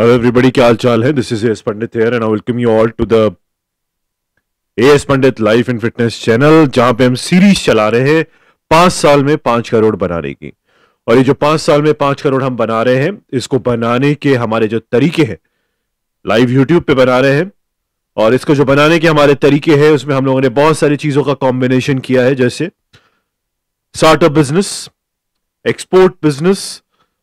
hello everybody क्या हाल चाल है this is S Pandit here and I welcome you all to the S Pandit life and fitness channel जहां पे हम सीरीज चला रहे हैं पांच साल में पांच करोड़ बनाने की और ये जो पांच साल में पांच करोड़ हम बना रहे हैं इसको बनाने के हमारे जो तरीके हैं लाइव यूट्यूब पे बना रहे हैं और इसको जो बनाने के हमारे तरीके हैं उसमें हम लोगों ने बहुत सारी चीजों का कॉम्बिनेशन किया है जैसे स्टार्टअप बिजनेस एक्सपोर्ट बिजनेस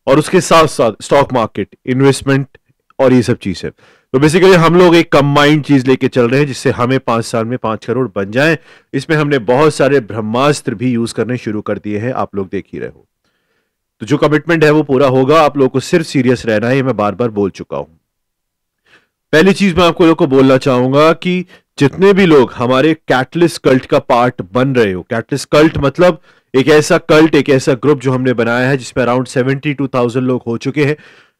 और उसके साथ साथ स्टॉक मार्केट इन्वेस्टमेंट और ये सब चीज है तो बेसिकली हम लोग एक कंबाइंड चीज लेके चल रहे हैं जिससे हमें पांच साल में पांच करोड़ बन जाए इसमें हमने बहुत सारे ब्रह्मास्त्र भी यूज करने शुरू कर दिए हैं आप लोग देख ही रहे हो तो जो कमिटमेंट है वो पूरा होगा आप लोगों को सिर्फ सीरियस रहना है मैं बार बार बोल चुका हूं पहली चीज मैं आपको लोग को बोलना चाहूंगा कि जितने भी लोग हमारे कैटलिस कल्ट का पार्ट बन रहे हो कैटलिस कल्ट मतलब एक ऐसा कल्ट एक ऐसा ग्रुप जो हमने बनाया है जिसमें अराउंड सेवेंटी टू थाउजेंड लोग हो चुके हैं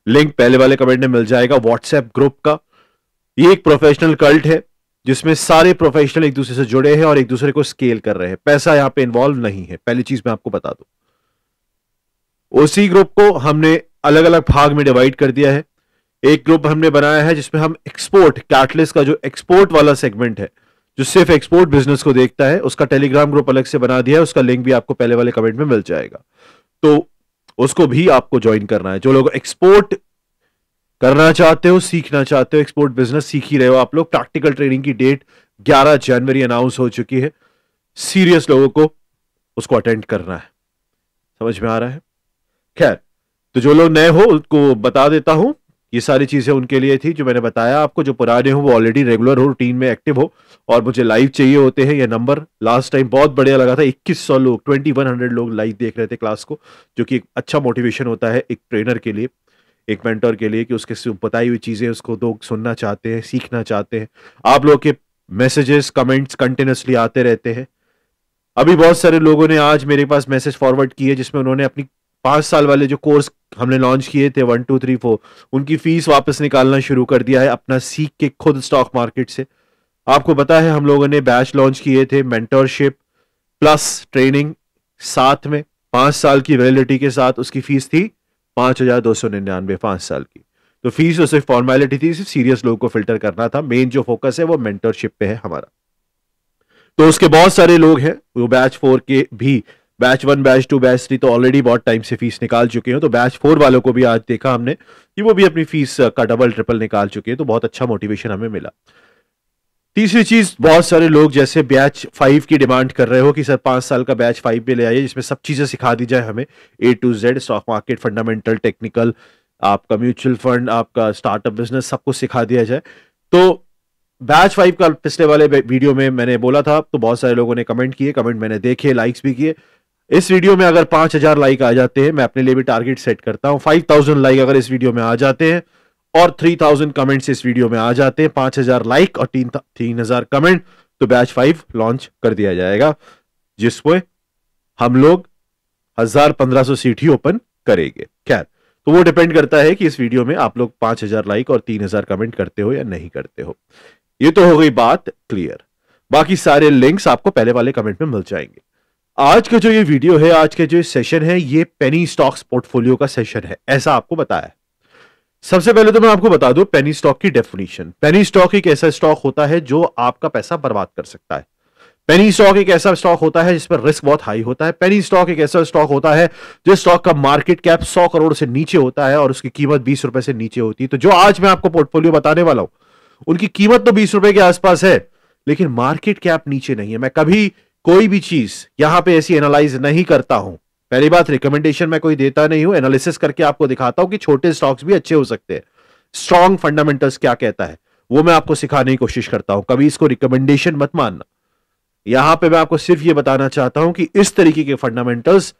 लिंक पहले वाले कमेंट में मिल जाएगा व्हाट्सएप ग्रुप का ये एक प्रोफेशनल कल्ट है जिसमें सारे प्रोफेशनल एक दूसरे से जुड़े हैं और एक दूसरे को स्केल कर रहे हैं पैसा यहां पे इन्वॉल्व नहीं है पहली चीज मैं आपको बता दू उसी ग्रुप को हमने अलग अलग भाग में डिवाइड कर दिया है एक ग्रुप हमने बनाया है जिसमें हम एक्सपोर्ट कैटलिस का जो एक्सपोर्ट वाला सेगमेंट है जो सिर्फ एक्सपोर्ट बिजनेस को देखता है उसका टेलीग्राम ग्रुप अलग से बना दिया है उसका लिंक भी आपको पहले वाले कमेंट में मिल जाएगा तो उसको भी आपको ज्वाइन करना है जो लोग एक्सपोर्ट करना चाहते हो सीखना चाहते हो एक्सपोर्ट बिजनेस सीख ही रहे हो आप लोग प्रैक्टिकल ट्रेनिंग की डेट 11 जनवरी अनाउंस हो चुकी है सीरियस लोगों को उसको अटेंड करना है समझ में आ रहा है खैर तो जो लोग नए हो उनको बता देता हूं ये सारी चीज़ें उनके लिए थी जो मैंने बताया आपको जो पुराने हो वो ऑलरेडी रेगुलर हो रूटीन में एक्टिव हो और मुझे लाइव चाहिए होते हैं ये नंबर लास्ट टाइम बहुत बढ़िया लगा था 2100 लोग 2100 लोग लाइव देख रहे थे क्लास को जो कि एक अच्छा मोटिवेशन होता है एक ट्रेनर के लिए एक मेंटर के लिए कि उसके बताई हुई चीज़ें उसको लोग सुनना चाहते हैं सीखना चाहते हैं आप लोग के मैसेजेस कमेंट्स कंटिन्यूसली आते रहते हैं अभी बहुत सारे लोगों ने आज मेरे पास मैसेज फॉरवर्ड किए जिसमें उन्होंने अपनी पांच साल वाले जो कोर्स हमने लॉन्च किए थे वन टू थ्री फोर उनकी फीस वापस निकालना शुरू कर दिया है अपना सीख के खुद स्टॉक मार्केट से आपको पता है हम लोगों ने बैच लॉन्च किए थे मेंटरशिप प्लस ट्रेनिंग साथ में पांच साल की वैलिडिटी के साथ उसकी फीस थी पांच हजार दो सौ निन्यानवे पांच साल की तो फीस तो सिर्फ फॉर्मेलिटी थी सिर्फ सीरियस लोगों को फिल्टर करना था मेन जो फोकस है वो मेंटरशिप पे है हमारा तो उसके बहुत सारे लोग हैं वो बैच फोर के भी batch one batch two batch three तो ऑलरेडी बहुत टाइम से फीस निकाल चुके हैं तो बैच फोर वालों को भी आज देखा हमने कि वो भी अपनी फीस का डबल ट्रिपल निकाल चुके हैं तो बहुत अच्छा मोटिवेशन हमें मिला तीसरी चीज बहुत सारे लोग जैसे बैच फाइव की डिमांड कर रहे हो कि सर पांच साल का बैच फाइव में ले आइए जिसमें सब चीजें सिखा दी जाए हमें A to Z stock market fundamental technical आपका म्यूचुअल फंड आपका स्टार्टअप बिजनेस सब कुछ सिखा दिया जाए तो बैच फाइव का पिछले वाले वीडियो में मैंने बोला था तो बहुत सारे लोगों ने कमेंट किए कमेंट मैंने देखे लाइक्स भी किए इस वीडियो में अगर पांच हजार लाइक आ जाते हैं मैं अपने लिए भी टारगेट सेट करता हूं फाइव थाउजेंड लाइक अगर इस वीडियो में आ जाते हैं और थ्री थाउजेंड कमेंट्स इस वीडियो में आ जाते हैं पांच हजार लाइक और तीन तीन हजार कमेंट तो बैच फाइव लॉन्च कर दिया जाएगा जिसमें हम लोग हजार पंद्रह सौ सीट ही ओपन करेंगे खैर तो वो डिपेंड करता है कि इस वीडियो में आप लोग पांच हजार लाइक और तीन हजार कमेंट करते हो या नहीं करते हो ये तो हो गई बात क्लियर बाकी सारे लिंक्स आपको पहले वाले कमेंट में मिल जाएंगे आज का जो ये वीडियो है आज का जो सेशन है ये पेनी स्टॉक्स पोर्टफोलियो का सेशन है ऐसा आपको बताया सबसे पहले तो मैं आपको बता दूं पेनी स्टॉक की डेफिनेशन पेनी स्टॉक एक ऐसा स्टॉक होता है जो आपका पैसा बर्बाद कर सकता है पेनी स्टॉक एक ऐसा स्टॉक होता है जिस पर रिस्क बहुत हाई होता है पेनी स्टॉक एक ऐसा स्टॉक होता है जो स्टॉक का मार्केट कैप 100 करोड़ से नीचे होता है और उसकी कीमत बीस रुपए से नीचे होती है तो जो आज मैं आपको पोर्टफोलियो बताने वाला हूं उनकी कीमत तो बीस रुपए के आसपास है लेकिन मार्केट कैप नीचे नहीं है मैं कभी कोई भी चीज यहां पे ऐसी एनालाइज नहीं करता हूं पहली बात रिकमेंडेशन मैं कोई देता नहीं हूं एनालिसिस करके आपको दिखाता हूं कि छोटे स्टॉक्स भी अच्छे हो सकते हैं स्ट्रॉन्ग फंडामेंटल्स क्या कहता है वो मैं आपको सिखाने की कोशिश करता हूं कभी इसको रिकमेंडेशन मत मानना यहां पे मैं आपको सिर्फ ये बताना चाहता हूं कि इस तरीके के फंडामेंटल्स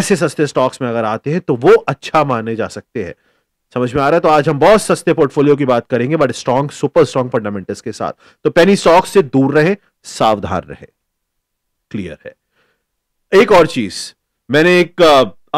ऐसे सस्ते स्टॉक्स में अगर आते हैं तो वो अच्छा माने जा सकते हैं समझ में आ रहा है तो आज हम बहुत सस्ते पोर्टफोलियो की बात करेंगे but strong super strong fundamentals के साथ तो पेनी स्टॉक्स से दूर रहे सावधान रहे क्लियर है एक और चीज मैंने एक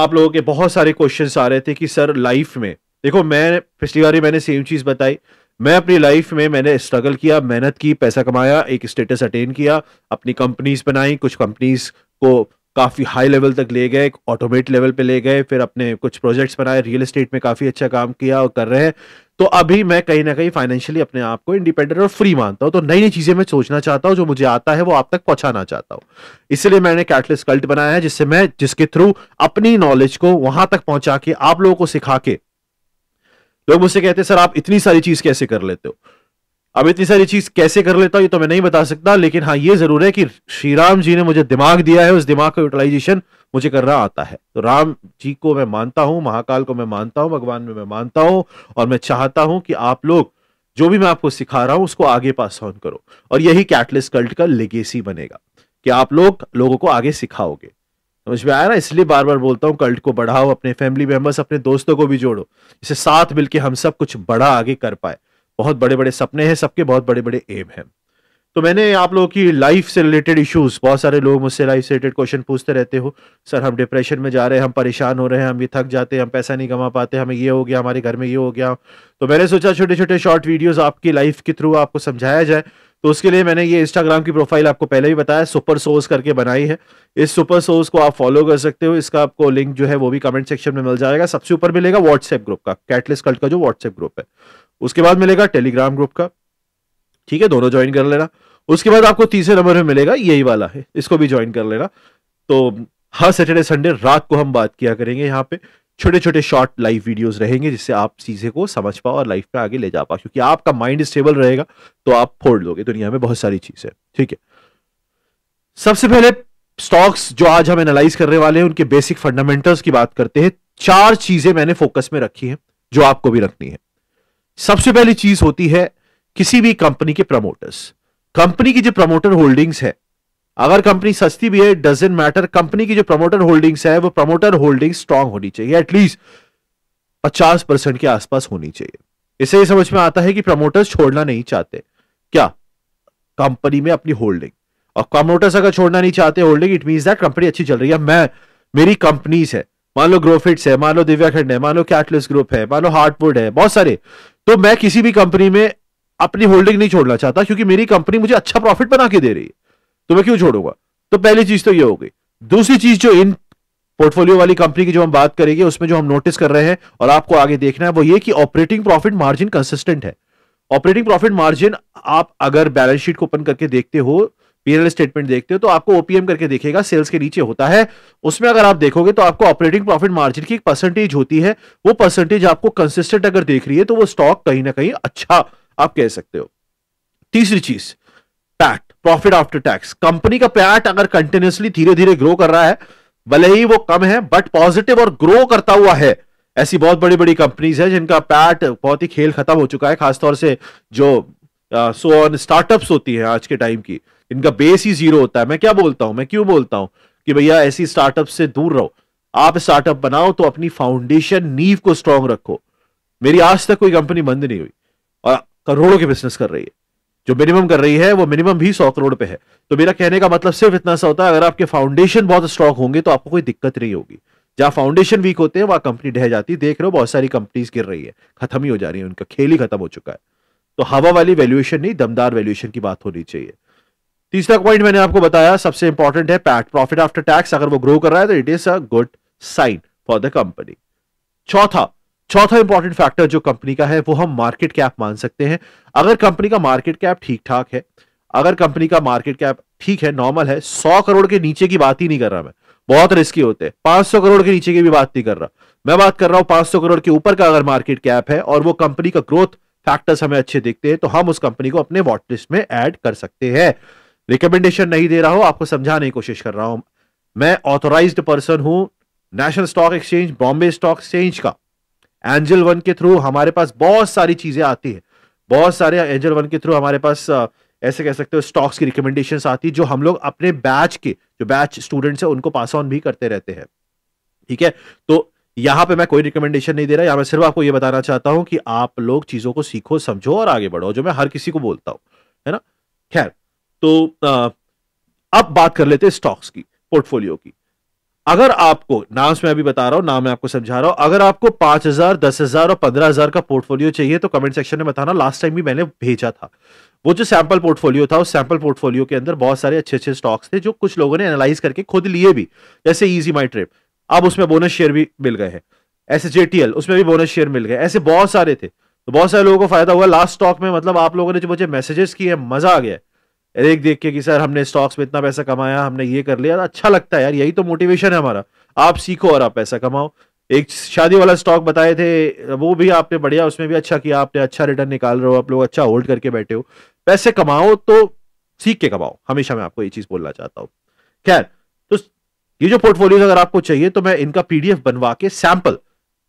आप लोगों के बहुत सारे क्वेश्चंस आ रहे थे कि सर लाइफ में देखो मैं पिछली बार मैंने सेम चीज बताई मैं अपनी लाइफ में मैंने स्ट्रगल किया मेहनत की पैसा कमाया एक स्टेटस अटेन किया अपनी कंपनीज बनाई कुछ कंपनीज को काफ़ी हाई लेवल तक ले गए ऑटोमेट लेवल पे ले गए फिर अपने कुछ प्रोजेक्ट्स बनाए रियल एस्टेट में काफ़ी अच्छा काम किया और कर रहे हैं तो अभी मैं कहीं ना कहीं फाइनेंशियली अपने आप को इंडिपेंडेंट और फ्री मानता हूं तो नई नई चीजें मैं सोचना चाहता हूं जो मुझे आता है वो आप तक पहुंचाना चाहता हूं इसलिए मैंने कैटलिस्ट कल्ट बनाया है जिससे मैं जिसके थ्रू अपनी नॉलेज को वहां तक पहुंचा के आप लोगों को सिखा के लोग मुझसे कहते सर आप इतनी सारी चीज कैसे कर लेते हो अब इतनी सारी चीज कैसे कर लेता हूं ये तो मैं नहीं बता सकता लेकिन हाँ ये जरूर है कि श्री राम जी ने मुझे दिमाग दिया है उस दिमाग का यूटिलाइजेशन मुझे करना आता है तो राम जी को मैं मानता हूं महाकाल को मैं मानता हूं भगवान में मैं मानता हूं और मैं चाहता हूं कि आप लोग जो भी मैं आपको सिखा रहा हूं उसको आगे पास ऑन करो और यही कैटलिस्ट कल्ट का लेगेसी बनेगा कि आप लोग लोगों को आगे सिखाओगे समझ में आया ना इसलिए बार बार बोलता हूँ कल्ट को बढ़ाओ अपने फैमिली मेंबर्स अपने दोस्तों को भी जोड़ो इसे साथ मिलकर हम सब कुछ बड़ा आगे कर पाए बहुत बड़े बड़े सपने हैं सबके बहुत बड़े बड़े एम हैं तो मैंने आप लोगों की लाइफ से रिलेटेड इश्यूज बहुत सारे लोग मुझसे लाइफ से रिलेटेड क्वेश्चन पूछते रहते हो सर हम डिप्रेशन में जा रहे हैं हम परेशान हो रहे हैं हम ये थक जाते हैं हम पैसा नहीं कमा पाते हमें ये हो गया हमारे घर में ये हो गया तो मैंने सोचा छोटे छोटे शॉर्ट वीडियोज आपकी लाइफ के थ्रू आपको समझाया जाए तो उसके लिए मैंने ये इंस्टाग्राम की प्रोफाइल आपको पहले भी बताया सुपर सोर्स करके बनाई है इस सुपर सोर्स को आप फॉलो कर सकते हो इसका आपको लिंक जो है वो भी कमेंट सेक्शन में मिल जाएगा सबसे ऊपर मिलेगा व्हाट्सएप ग्रुप का कैटलिस कल्ट का जो व्हाट्सएप ग्रुप है उसके बाद मिलेगा टेलीग्राम ग्रुप का ठीक है दोनों ज्वाइन कर लेना उसके बाद आपको तीसरे नंबर में मिलेगा यही वाला है इसको भी ज्वाइन कर लेना तो हर सैटरडे संडे रात को हम बात किया करेंगे यहाँ पे छोटे छोटे शॉर्ट लाइव वीडियोस रहेंगे जिससे आप चीज़ें को समझ पाओ और लाइफ में आगे ले जा पाओ क्योंकि आपका माइंड स्टेबल रहेगा तो आप फोड़ लोगे दुनिया में बहुत सारी चीज़ें ठीक है सबसे पहले स्टॉक्स जो आज हम एनालाइज करने वाले हैं उनके बेसिक फंडामेंटल्स की बात करते हैं चार चीज़ें मैंने फोकस में रखी है जो आपको भी रखनी है सबसे पहली चीज होती है किसी भी कंपनी के प्रमोटर्स कंपनी की जो प्रमोटर होल्डिंग्स है अगर कंपनी सस्ती भी है डजेंट मैटर कंपनी की जो प्रमोटर होल्डिंग्स है वो प्रमोटर होल्डिंग स्ट्रांग होनी चाहिए एटलीस्ट पचास परसेंट के आसपास होनी चाहिए इससे ये समझ में आता है कि प्रमोटर्स छोड़ना नहीं चाहते क्या कंपनी में अपनी होल्डिंग और प्रमोटर्स अगर छोड़ना नहीं चाहते holding it mean that company अच्छी चल रही है मैं मेरी कंपनीज है मान लो ग्रोफिट्स है मान लो दिव्याखंड है मान लो कैटलिस ग्रुप है मान लो हार्टवुड है बहुत सारे तो मैं किसी भी कंपनी में अपनी होल्डिंग नहीं छोड़ना चाहता क्योंकि मेरी कंपनी मुझे अच्छा प्रॉफिट बना के दे रही है तो मैं क्यों छोड़ूंगा तो पहली चीज तो यह हो गई दूसरी चीज जो इन पोर्टफोलियो वाली कंपनी की जो हम बात करेंगे उसमें जो हम नोटिस कर रहे हैं और आपको आगे देखना है वो ये कि ऑपरेटिंग प्रॉफिट मार्जिन कंसिस्टेंट है ऑपरेटिंग प्रॉफिट मार्जिन आप अगर बैलेंस शीट को ओपन करके देखते हो पीएनएल स्टेटमेंट देखते हो तो आपको ओपीएम करके देखेगा सेल्स के नीचे होता है उसमें अगर आप देखोगे तो आपको ऑपरेटिंग प्रॉफिट मार्जिन की एक परसेंटेज होती है वो परसेंटेज आपको कंसिस्टेंट अगर देख रही है तो वो स्टॉक कहीं ना कहीं अच्छा आप कह सकते हो तीसरी चीज PAT profit after tax company का पैट अगर कंटिन्यूसली धीरे धीरे ग्रो कर रहा है भले ही वो कम है बट पॉजिटिव और ग्रो करता हुआ है ऐसी बहुत बड़ी बड़ी कंपनीज है जिनका पैट बहुत ही खेल खत्म हो चुका है खासतौर से जो सो ऑन स्टार्टअप्स होती हैं आज के टाइम की इनका बेस ही जीरो होता है मैं क्या बोलता हूँ मैं क्यों बोलता हूँ कि भैया ऐसी स्टार्टअप से दूर रहो आप स्टार्टअप बनाओ तो अपनी फाउंडेशन नीव को स्ट्रांग रखो मेरी आज तक कोई कंपनी बंद नहीं हुई और करोड़ों के बिजनेस कर रही है जो मिनिमम कर रही है वो मिनिमम भी सौ करोड़ पे है तो मेरा कहने का मतलब सिर्फ इतना सा होता है अगर आपके फाउंडेशन बहुत स्ट्रांग होंगे तो आपको कोई दिक्कत नहीं होगी जहां फाउंडेशन वीक होते हैं वहां कंपनी ढह जाती है देख रहे हो बहुत सारी कंपनीज गिर रही है खत्म ही हो जा रही है उनका खेल ही खत्म हो चुका है तो हवा वाली वैल्यूएशन नहीं दमदार वैल्यूएशन की बात होनी चाहिए तीसरा पॉइंट मैंने आपको बताया सबसे इंपॉर्टेंट है पैट प्रॉफिट आफ्टर टैक्स अगर वो ग्रो कर रहा है तो it is a good sign for the company चौथा चौथा इंपॉर्टेंट फैक्टर जो कंपनी का है वो हम मार्केट कैप मान सकते हैं अगर कंपनी का मार्केट कैप ठीक ठाक है अगर कंपनी का मार्केट कैप ठीक है नॉर्मल है सौ करोड़ के नीचे की बात ही नहीं कर रहा मैं बहुत रिस्की होते हैं पांच सौ करोड़ के नीचे की भी बात नहीं कर रहा मैं बात कर रहा हूं पांच सौ करोड़ के ऊपर का अगर मार्केट कैप है और वो कंपनी का ग्रोथ फैक्टर्स हमें अच्छे दिखते हैं तो हम उस कंपनी को अपने वॉटलिस्ट में ऐड कर सकते हैं रिकमेंडेशन नहीं दे रहा हूं आपको समझाने की कोशिश कर रहा हूं मैं ऑथोराइज पर्सन हूं National Stock Exchange Bombay Stock Exchange का एंजल वन के थ्रू हमारे पास बहुत सारी चीजें आती है बहुत सारे एंजल वन के थ्रू हमारे पास ऐसे कह सकते हो स्टॉक्स की रिकमेंडेशन आती है जो हम लोग अपने बैच के जो बैच स्टूडेंट्स हैं उनको पास ऑन भी करते रहते हैं ठीक है तो यहां पे मैं कोई रिकमेंडेशन नहीं दे रहा यहां मैं सिर्फ आपको ये बताना चाहता हूं कि आप लोग चीजों को सीखो समझो और आगे बढ़ो जो मैं हर किसी को बोलता हूं है ना खैर तो अब बात कर लेते हैं स्टॉक्स की पोर्टफोलियो की अगर आपको नाम मैं अभी बता रहा हूं नाम मैं आपको समझा रहा हूं अगर आपको पांच हजार दस हजार और पंद्रह हजार का पोर्टफोलियो चाहिए तो कमेंट सेक्शन में बताना लास्ट टाइम भी मैंने भेजा था वो जो सैंपल पोर्टफोलियो था उस सैंपल पोर्टफोलियो के अंदर बहुत सारे अच्छे अच्छे स्टॉक्स थे जो कुछ लोगों ने एनालाइज करके खुद लिए भी जैसे ईजी माई ट्रिप अब उसमें बोनस शेयर भी मिल गए हैं ऐसे जेटीएल उसमें भी बोनस शेयर मिल गए ऐसे बहुत सारे थे तो बहुत सारे लोगों को फायदा हुआ लास्ट स्टॉक में मतलब आप लोगों ने जो मुझे मैसेजेस किए मजा आ गया एक देख के कि सर हमने स्टॉक्स में इतना पैसा कमाया हमने ये कर लिया अच्छा लगता है यार यही तो मोटिवेशन है हमारा आप सीखो और आप पैसा कमाओ एक शादी वाला स्टॉक बताए थे वो भी आपने बढ़िया उसमें भी अच्छा किया आपने अच्छा रिटर्न निकाल रहे हो आप लोग अच्छा होल्ड करके बैठे हो पैसे कमाओ तो सीख के कमाओ हमेशा मैं आपको ये चीज बोलना चाहता हूँ खैर ये जो पोर्टफोलियोज अगर आपको चाहिए तो मैं इनका पीडीएफ बनवा के सैंपल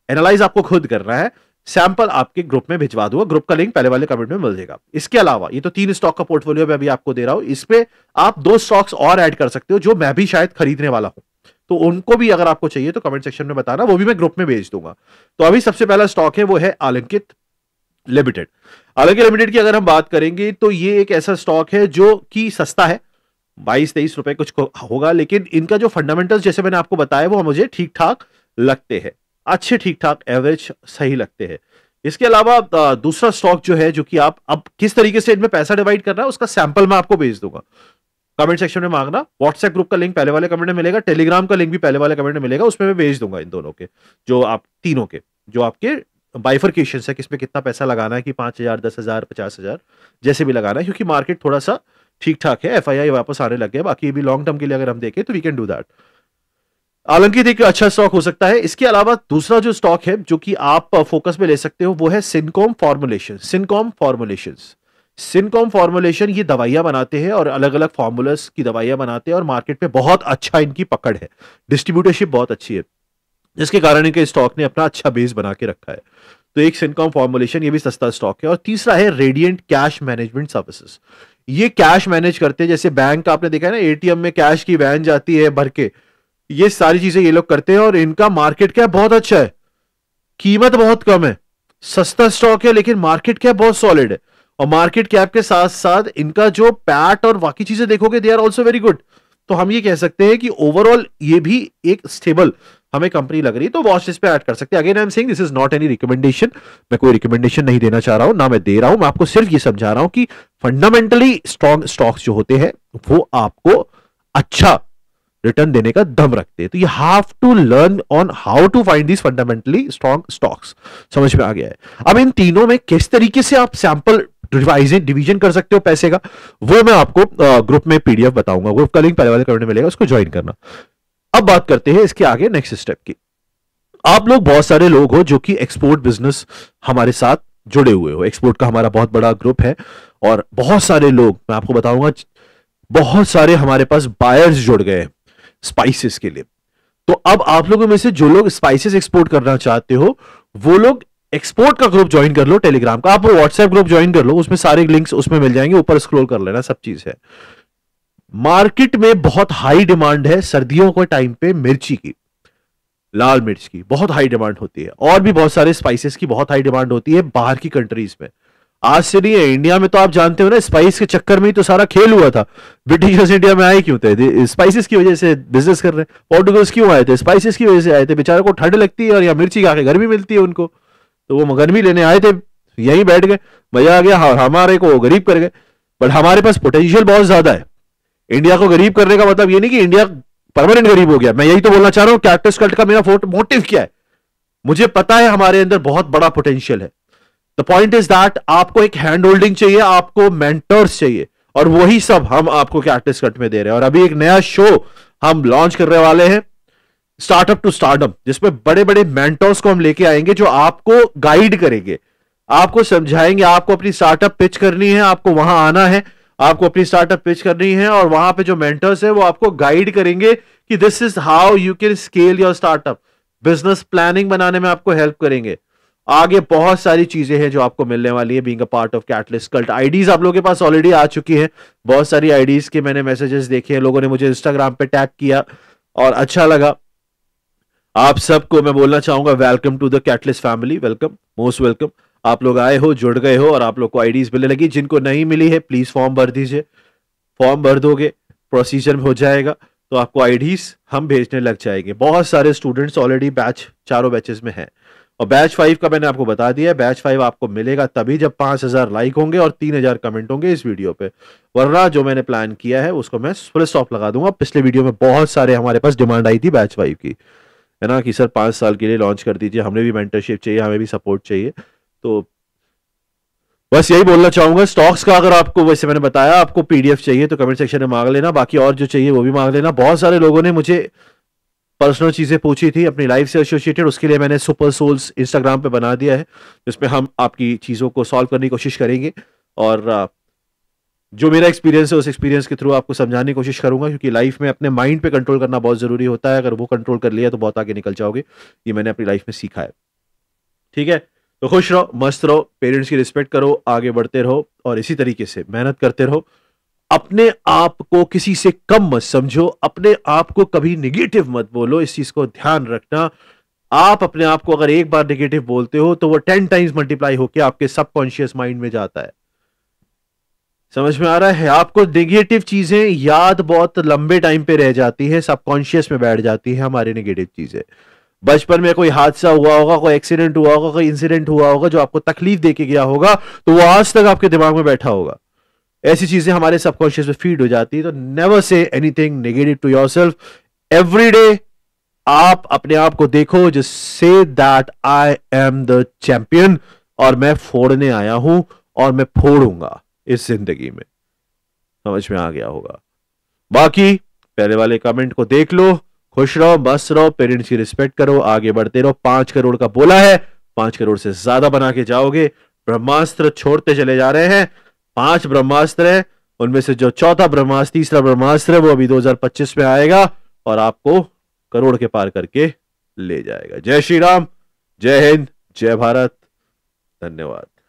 एनालाइज आपको खुद करना है सैंपल आपके ग्रुप में भिजवा दूंगा ग्रुप का लिंक पहले वाले कमेंट में मिल जाएगा इसके अलावा ये तो तीन स्टॉक का पोर्टफोलियो मैं अभी आपको दे रहा हूं इसमें आप दो स्टॉक्स और ऐड कर सकते हो जो मैं भी शायद खरीदने वाला हूं तो उनको भी अगर आपको चाहिए तो कमेंट सेक्शन में बताना वो भी मैं ग्रुप में भेज दूंगा तो अभी सबसे पहला स्टॉक है वो है आलंकित लिमिटेड आलंकित लिमिटेड की अगर हम बात करेंगे तो ये एक ऐसा स्टॉक है जो कि सस्ता है बाईस तेईस रुपए कुछ होगा लेकिन इनका जो फंडामेंटल्स जैसे मैंने आपको बताया वो मुझे ठीक ठाक लगते हैं अच्छे ठीक ठाक एवरेज सही लगते हैं इसके अलावा दूसरा स्टॉक जो है जो कि आप अब किस तरीके से इनमें पैसा डिवाइड करना है उसका सैंपल मैं आपको भेज दूंगा कमेंट सेक्शन में मांगना व्हाट्सएप ग्रुप का लिंक पहले वाले कमेंट में मिलेगा टेलीग्राम का लिंक भी पहले वाले कमेंट में मिलेगा उसमें मैं भेज दूंगा इन दोनों के जो आप तीनों के जो आपके बाइफरकेशन है किसमें कितना पैसा लगाना है कि पांच हजार दस हजार पचास हजार जैसे भी लगाना है क्योंकि मार्केट थोड़ा सा ठीक ठाक है एफ वापस आने लग गया बाकी भी लॉन्ग टर्म के लिए अगर हम देखें तो we can do that Alankit एक अच्छा स्टॉक हो सकता है इसके अलावा दूसरा जो स्टॉक है जो कि आप फोकस में ले सकते हो वो है Syncom Formulation Syncom Formulation Syncom Formulation ये दवाइयां बनाते हैं और अलग अलग फॉर्मूलस की दवाइयां बनाते हैं और मार्केट में बहुत अच्छा इनकी पकड़ है डिस्ट्रीब्यूटरशिप बहुत अच्छी है जिसके कारण इनके स्टॉक ने अपना अच्छा बेस बना के रखा है तो एक सिनकॉम फॉर्मुलेशन ये भी सस्ता स्टॉक है और तीसरा है रेडियंट कैश मैनेजमेंट सर्विसेज ये कैश मैनेज करते हैं जैसे बैंक आपने देखा है ना एटीएम में कैश की वैन जाती है भर के ये सारी चीजें ये लोग करते हैं और इनका मार्केट क्या बहुत अच्छा है कीमत बहुत कम है सस्ता स्टॉक है लेकिन मार्केट क्या बहुत सॉलिड है और मार्केट कैप के साथ साथ इनका जो पैट और बाकी चीजें देखोगे they are also very good तो हम ये कह सकते हैं कि ओवरऑल ये भी एक स्टेबल हमें कंपनी लग रही है तो वॉचलिस्ट पे ऐड कर सकते हैं again I am saying this is not any recommendation मैं कोई रिकमेंडेशन नहीं देना चाह रहा हूं ना मैं दे रहा हूं मैं आपको सिर्फ ये समझा रहा हूं कि फंडामेंटली स्ट्रॉन्ग स्टॉक्स जो होते हैं वो आपको अच्छा रिटर्न देने का दम रखते हैं तो you have to learn on how to find this fundamentally strong stocks समझ में आ गया है अब इन तीनों में किस तरीके से आप सैंपल डिवीजन कर सकते हो पैसे का वो मैं आपको ग्रुप में पीडीएफ बताऊंगा ग्रुप का लिंक पहले वाले करने मिलेगा उसको ज्वाइन करना अब बात करते हैं इसके आगे नेक्स्ट स्टेप की आप लोग बहुत सारे लोग हो जो कि एक्सपोर्ट बिजनेस हमारे साथ जुड़े हुए हो एक्सपोर्ट का हमारा बहुत बड़ा ग्रुप है और बहुत सारे लोग मैं आपको बताऊंगा बहुत सारे हमारे पास बायर्स जुड़ गए स्पाइसेस के लिए तो अब आप लोगों में से जो लोग स्पाइसेस एक्सपोर्ट करना चाहते हो वो लोग एक्सपोर्ट का ग्रुप ज्वाइन कर लो टेलीग्राम का आप व्हाट्सएप ग्रुप ज्वाइन कर लो उसमें सारे लिंक्स उसमें मिल जाएंगे ऊपर स्क्रॉल कर लेना सब चीज है मार्केट में बहुत हाई डिमांड है सर्दियों के टाइम पे मिर्ची की लाल मिर्च की बहुत हाई डिमांड होती है और भी बहुत सारे स्पाइसेस की बहुत हाई डिमांड होती है बाहर की कंट्रीज में आज से नहीं है इंडिया में तो आप जानते हो ना स्पाइस के चक्कर में ही तो सारा खेल हुआ था ब्रिटिशर्स इंडिया में आए क्यों थे स्पाइसेस की वजह से बिजनेस कर रहे हैं पोर्टुगल्स क्यों आए थे स्पाइसेस की वजह से आए थे बेचारे को ठंड लगती है और यहाँ मिर्ची खा के गर्मी मिलती है उनको तो वो गर्मी लेने आए थे यहीं बैठ गए मजा आ गया हमारे को गरीब कर गए बट हमारे पास पोटेंशियल बहुत ज्यादा है इंडिया को गरीब करने का मतलब ये नहीं कि इंडिया परमानेंट गरीब हो गया मैं यही तो बोलना चाह रहा हूं कैक्टस कल्ट का मेरा मोटिव क्या है मुझे पता है हमारे अंदर बहुत बड़ा पोटेंशियल है द पॉइंट इज दैट आपको एक हैंड होल्डिंग चाहिए आपको मेंटर्स चाहिए और वही सब हम आपको कैक्टस कट में दे रहे हैं और अभी एक नया शो हम लॉन्च करने वाले हैं स्टार्टअप टू स्टार्टअप जिसमें बड़े बड़े मेंटर्स को हम लेके आएंगे जो आपको गाइड करेंगे आपको समझाएंगे आपको अपनी स्टार्टअप पिच करनी है आपको वहां आना है आपको अपनी स्टार्टअप पिच करनी है और वहां पे जो मेंटर्स है वो आपको गाइड करेंगे कि this is how you can scale your startup business planning बनाने में आपको हेल्प करेंगे आगे बहुत सारी चीजें हैं जो आपको मिलने वाली है being a part of Catalyst Cult IDs आप लोगों के पास ऑलरेडी आ चुकी है बहुत सारी आईडीज के मैंने मैसेजेस देखे हैं लोगों ने मुझे इंस्टाग्राम पे टैग किया और अच्छा लगा आप सबको मैं बोलना चाहूंगा welcome to the Catalyst family welcome most welcome आप लोग आए हो जुड़ गए हो और आप लोग को आईडीज मिलने लगी जिनको नहीं मिली है प्लीज फॉर्म भर दीजिए फॉर्म भर दोगे प्रोसीजर हो जाएगा तो आपको आईडीज हम भेजने लग जाएंगे बहुत सारे स्टूडेंट्स ऑलरेडी बैच चारों बैचेस में हैं और बैच फाइव का मैंने आपको बता दिया है बैच फाइव आपको मिलेगा तभी जब पांच हजार लाइक होंगे और तीन हजार कमेंट होंगे इस वीडियो पे वरना जो मैंने प्लान किया है उसको मैं फुल स्टॉप लगा दूंगा पिछले वीडियो में बहुत सारे हमारे पास डिमांड आई थी बैच फाइव की है ना कि सर पांच साल के लिए लॉन्च कर दीजिए हमें भी मेंटरशिप चाहिए हमें भी सपोर्ट चाहिए तो बस यही बोलना चाहूंगा स्टॉक्स का अगर आपको वैसे मैंने बताया आपको पीडीएफ चाहिए तो कमेंट सेक्शन में मांग लेना बाकी और जो चाहिए वो भी मांग लेना बहुत सारे लोगों ने मुझे पर्सनल चीज़ें पूछी थी अपनी लाइफ से एसोसिएटेड उसके लिए मैंने सुपर सोल्स इंस्टाग्राम पे बना दिया है जिसमें हम आपकी चीज़ों को सॉल्व करने की कोशिश करेंगे और जो मेरा एक्सपीरियंस है उस एक्सपीरियंस के थ्रू आपको समझाने की कोशिश करूंगा क्योंकि लाइफ में अपने माइंड पे कंट्रोल करना बहुत ज़रूरी होता है अगर वो कंट्रोल कर लिया तो बहुत आगे निकल जाओगे ये मैंने अपनी लाइफ में सीखा है ठीक है तो खुश रहो मस्त रहो पेरेंट्स की रिस्पेक्ट करो आगे बढ़ते रहो और इसी तरीके से मेहनत करते रहो अपने आप को किसी से कम मत समझो अपने आप को कभी निगेटिव मत बोलो इस चीज को ध्यान रखना आप अपने आप को अगर एक बार निगेटिव बोलते हो तो वो टेन टाइम्स मल्टीप्लाई होकर आपके सबकॉन्शियस माइंड में जाता है समझ में आ रहा है आपको निगेटिव चीजें याद बहुत लंबे टाइम पे रह जाती है सबकॉन्शियस में बैठ जाती है हमारी निगेटिव चीजें बचपन में कोई हादसा हुआ होगा कोई एक्सीडेंट हुआ होगा कोई इंसिडेंट हुआ होगा जो आपको तकलीफ देके गया होगा तो वो आज तक आपके दिमाग में बैठा होगा ऐसी चीजें हमारे सबकॉन्शियस में फीड हो जाती है तो never say anything negative to yourself every day आप अपने आप को देखो जिस से that I am the champion और मैं फोड़ने आया हूं और मैं फोड़ूंगा इस जिंदगी में समझ में आ गया होगा बाकी पहले वाले कमेंट को देख लो खुश रहो बस रहो पेरेंट्स की रिस्पेक्ट करो आगे बढ़ते रहो पांच करोड़ का बोला है पांच करोड़ से ज्यादा बना के जाओगे ब्रह्मास्त्र छोड़ते चले जा रहे हैं पांच ब्रह्मास्त्र है उनमें से जो चौथा ब्रह्मास्त्र तीसरा ब्रह्मास्त्र है वो अभी 2025 में आएगा और आपको करोड़ के पार करके ले जाएगा जय श्री राम जय हिंद जय भारत धन्यवाद